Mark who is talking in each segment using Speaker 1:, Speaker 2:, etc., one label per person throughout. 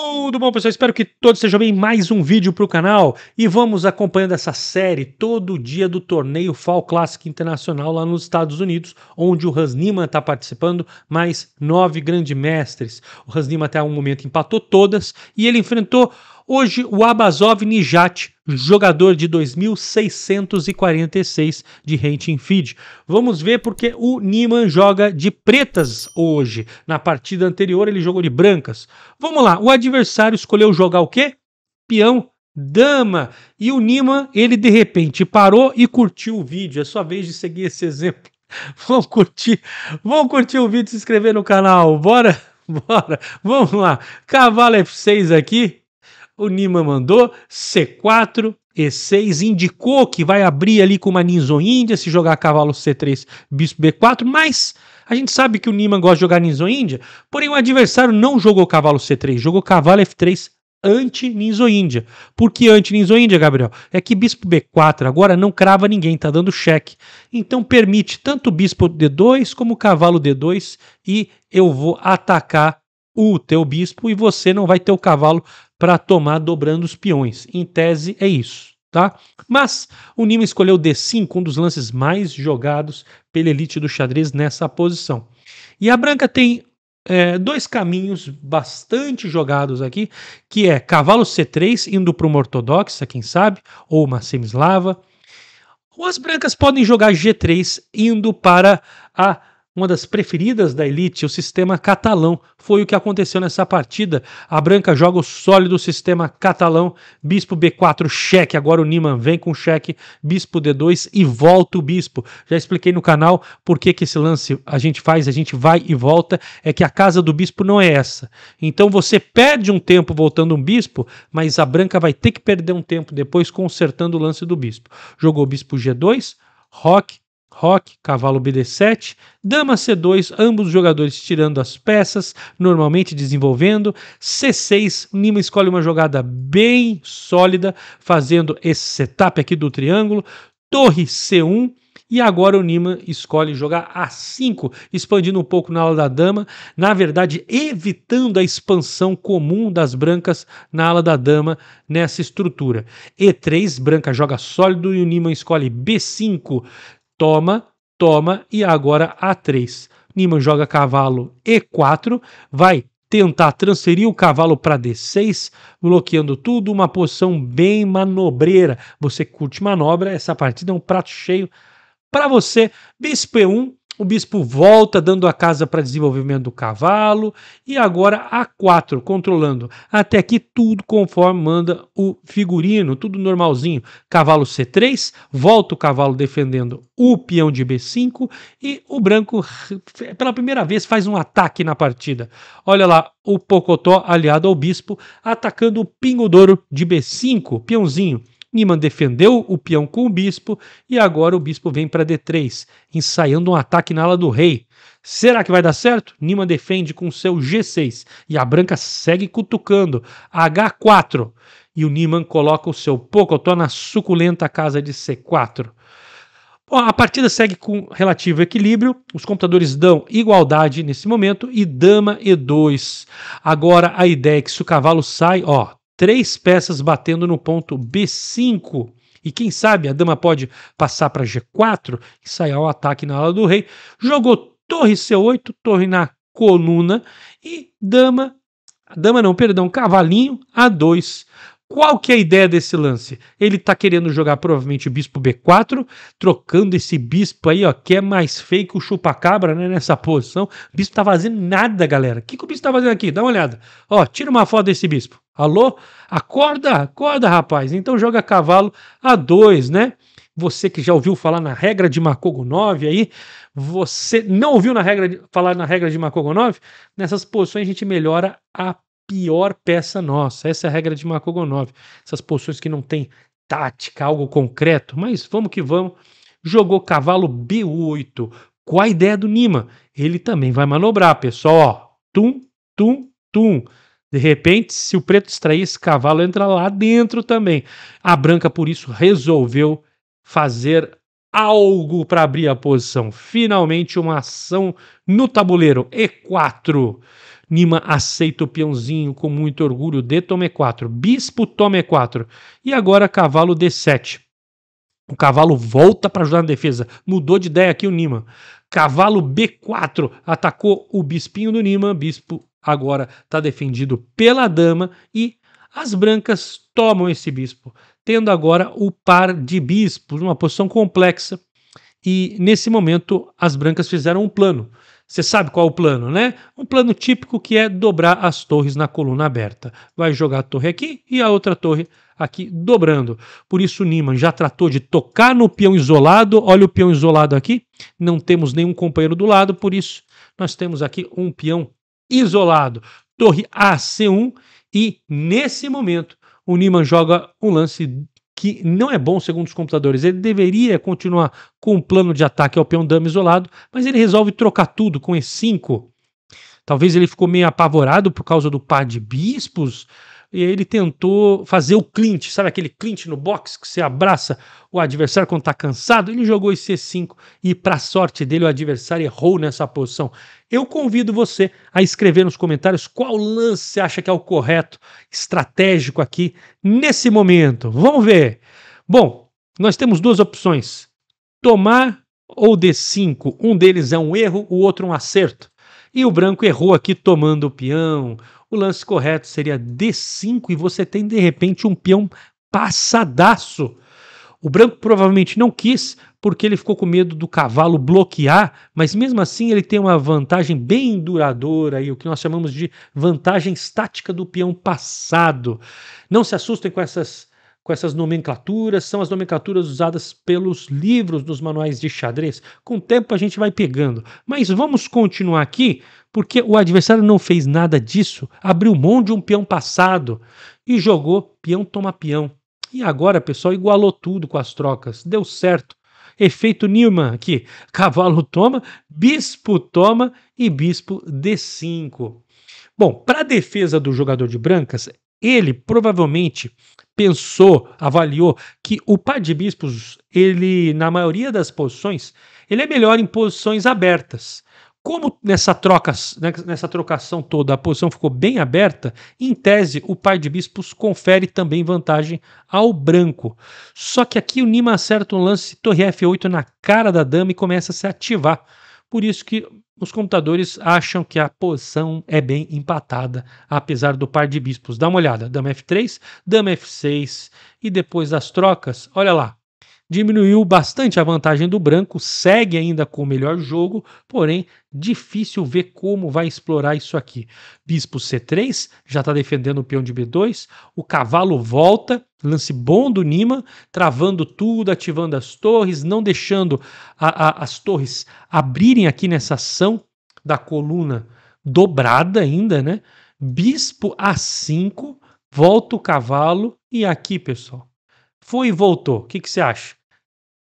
Speaker 1: Tudo bom, pessoal? Espero que todos estejam bem. Mais um vídeo para o canal e vamos acompanhando essa série todo dia do torneio Fall Classic Internacional lá nos Estados Unidos, onde o Hans Niemann está participando, mais nove grandes mestres. O Hans Niemann até um momento empatou todas e ele enfrentou hoje o Abazov Nijat, jogador de 2646 de rating feed. Vamos ver porque o Niman joga de pretas hoje. Na partida anterior ele jogou de brancas. Vamos lá, o adversário escolheu jogar o quê? Peão dama. E o Niman, ele de repente parou e curtiu o vídeo. É sua vez de seguir esse exemplo. Vão curtir, vão curtir o vídeo, se inscrever no canal. Bora, bora. Vamos lá. Cavalo F6 aqui o Nima mandou C4, E6, indicou que vai abrir ali com uma Índia se jogar cavalo C3, bispo B4, mas a gente sabe que o Nima gosta de jogar Índia. porém o adversário não jogou cavalo C3, jogou cavalo F3 anti Índia. Por que anti Índia, Gabriel? É que bispo B4 agora não crava ninguém, tá dando cheque. Então permite tanto bispo D2 como cavalo D2 e eu vou atacar o teu bispo e você não vai ter o cavalo para tomar dobrando os peões. Em tese é isso, tá? Mas o Nima escolheu D5, um dos lances mais jogados pela elite do xadrez nessa posição. E a branca tem é, dois caminhos bastante jogados aqui, que é cavalo C3 indo para uma ortodoxa, quem sabe, ou uma semislava. Ou as brancas podem jogar G3 indo para a uma das preferidas da elite, o sistema catalão. Foi o que aconteceu nessa partida. A Branca joga o sólido sistema catalão. Bispo B4, cheque. Agora o Niman vem com cheque. Bispo D2 e volta o bispo. Já expliquei no canal por que, que esse lance a gente faz, a gente vai e volta. É que a casa do bispo não é essa. Então você perde um tempo voltando um bispo, mas a Branca vai ter que perder um tempo depois consertando o lance do bispo. Jogou bispo G2, Roque, Rock, cavalo BD7, dama C2, ambos jogadores tirando as peças, normalmente desenvolvendo. C6, Nima escolhe uma jogada bem sólida, fazendo esse setup aqui do triângulo. Torre C1, e agora o Nima escolhe jogar A5, expandindo um pouco na ala da dama, na verdade evitando a expansão comum das brancas na ala da dama nessa estrutura. E3, branca joga sólido e o Nima escolhe B5, toma, toma e agora A3. Nima joga cavalo E4, vai tentar transferir o cavalo para D6, bloqueando tudo, uma posição bem manobreira. Você curte manobra, essa partida é um prato cheio para você. Bispo E1, o bispo volta dando a casa para desenvolvimento do cavalo e agora A4 controlando. Até aqui tudo conforme manda o figurino, tudo normalzinho. Cavalo C3, volta o cavalo defendendo o peão de B5 e o branco pela primeira vez faz um ataque na partida. Olha lá, o Pocotó aliado ao bispo atacando o pingo d'ouro de B5, peãozinho. Niman defendeu o peão com o bispo e agora o bispo vem para D3, ensaiando um ataque na ala do rei. Será que vai dar certo? Niman defende com seu G6 e a branca segue cutucando. H4 e o Niman coloca o seu Pocotó na suculenta casa de C4. A partida segue com relativo equilíbrio, os computadores dão igualdade nesse momento e dama E2. Agora a ideia é que se o cavalo sai, ó, três peças batendo no ponto B5. E quem sabe a dama pode passar para G4, sair ao ataque na ala do rei. Jogou torre C8, torre na coluna e dama, dama não, perdão, cavalinho A2. Qual que é a ideia desse lance? Ele está querendo jogar provavelmente o bispo B4, trocando esse bispo aí, ó, que é mais feio que o chupacabra, né, nessa posição. O bispo tá fazendo nada, galera. O que, que o bispo tá fazendo aqui? Dá uma olhada. Ó, tira uma foto desse bispo. Alô? Acorda, acorda, rapaz. Então joga cavalo a dois, né? Você que já ouviu falar na regra de 9 aí, você não ouviu na regra de, falar na regra de 9? Nessas posições a gente melhora a pior peça nossa. Essa é a regra de 9. Essas posições que não tem tática, algo concreto, mas vamos que vamos. Jogou cavalo B8. Qual a ideia do Nima? Ele também vai manobrar, pessoal. Tum, tum, tum. De repente, se o preto extrair esse cavalo entra lá dentro também. A branca, por isso, resolveu fazer algo para abrir a posição. Finalmente, uma ação no tabuleiro. E4. Nima aceita o peãozinho com muito orgulho. D toma E4. Bispo toma E4. E agora, cavalo D7. O cavalo volta para ajudar na defesa. Mudou de ideia aqui o Nima. Cavalo B4 atacou o bispinho do Nima. Bispo agora está defendido pela dama e as brancas tomam esse bispo, tendo agora o par de bispos, uma posição complexa. E nesse momento as brancas fizeram um plano. Você sabe qual é o plano, né? Um plano típico que é dobrar as torres na coluna aberta. Vai jogar a torre aqui e a outra torre aqui dobrando. Por isso Niman já tratou de tocar no peão isolado. Olha o peão isolado aqui. Não temos nenhum companheiro do lado, por isso nós temos aqui um peão isolado, torre AC1 e nesse momento o Niman joga um lance que não é bom segundo os computadores. Ele deveria continuar com o plano de ataque ao peão dama isolado, mas ele resolve trocar tudo com E5. Talvez ele ficou meio apavorado por causa do par de bispos, e ele tentou fazer o clinch, sabe aquele clinch no box que você abraça o adversário quando tá cansado? Ele jogou esse C5 e, para sorte dele, o adversário errou nessa posição. Eu convido você a escrever nos comentários qual lance você acha que é o correto, estratégico aqui nesse momento. Vamos ver. Bom, nós temos duas opções: tomar ou D5. Um deles é um erro, o outro um acerto. E o branco errou aqui tomando o peão. O lance correto seria D5 e você tem de repente um peão passadaço. O branco provavelmente não quis, porque ele ficou com medo do cavalo bloquear, mas mesmo assim ele tem uma vantagem bem duradoura e o que nós chamamos de vantagem estática do peão passado. Não se assustem com essas com essas nomenclaturas, são as nomenclaturas usadas pelos livros dos manuais de xadrez. Com o tempo a gente vai pegando, mas vamos continuar aqui porque o adversário não fez nada disso, abriu mão de um peão passado e jogou peão toma peão. E agora, pessoal, igualou tudo com as trocas, deu certo. Efeito Newman aqui, cavalo toma, bispo toma e bispo D5. Bom, para a defesa do jogador de brancas, ele provavelmente pensou, avaliou que o par de bispos, ele na maioria das posições, ele é melhor em posições abertas. Como nessa troca, né, nessa trocação toda a posição ficou bem aberta, em tese o par de bispos confere também vantagem ao branco. Só que aqui o Nima acerta um lance torre F8 na cara da dama e começa a se ativar. Por isso que os computadores acham que a posição é bem empatada, apesar do par de bispos. Dá uma olhada, dama F3, dama F6 e depois das trocas, olha lá, diminuiu bastante a vantagem do branco, segue ainda com o melhor jogo, porém difícil ver como vai explorar isso aqui. Bispo C3 já está defendendo o peão de B2, o cavalo volta, lance bom do Nima, travando tudo, ativando as torres, não deixando a, a, as torres abrirem aqui nessa ação da coluna dobrada ainda, né? Bispo A5, volta o cavalo e aqui, pessoal, foi e voltou. O que, que você acha?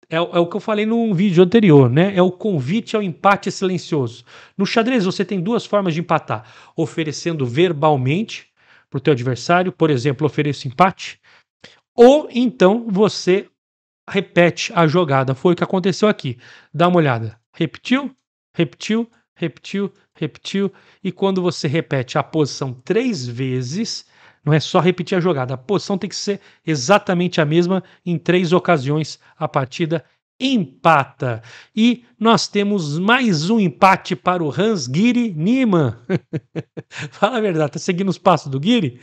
Speaker 1: É, é, o que eu falei num vídeo anterior, né? É o convite ao empate silencioso. No xadrez, você tem duas formas de empatar: oferecendo verbalmente para o teu adversário, por exemplo, ofereço empate, ou então você repete a jogada. Foi o que aconteceu aqui. Dá uma olhada. Repetiu, repetiu, repetiu, repetiu. E quando você repete a posição três vezes, não é só repetir a jogada. A posição tem que ser exatamente a mesma em três ocasiões a partida empata. E nós temos mais um empate para o Hans Giri Niemann. Fala a verdade, tá seguindo os passos do Giri?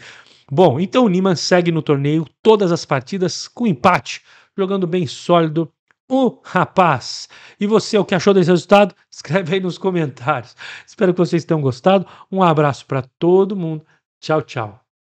Speaker 1: Bom, então o Niemann segue no torneio todas as partidas com empate, jogando bem sólido o rapaz. E você, o que achou desse resultado? Escreve aí nos comentários. Espero que vocês tenham gostado. Um abraço para todo mundo. Tchau, tchau.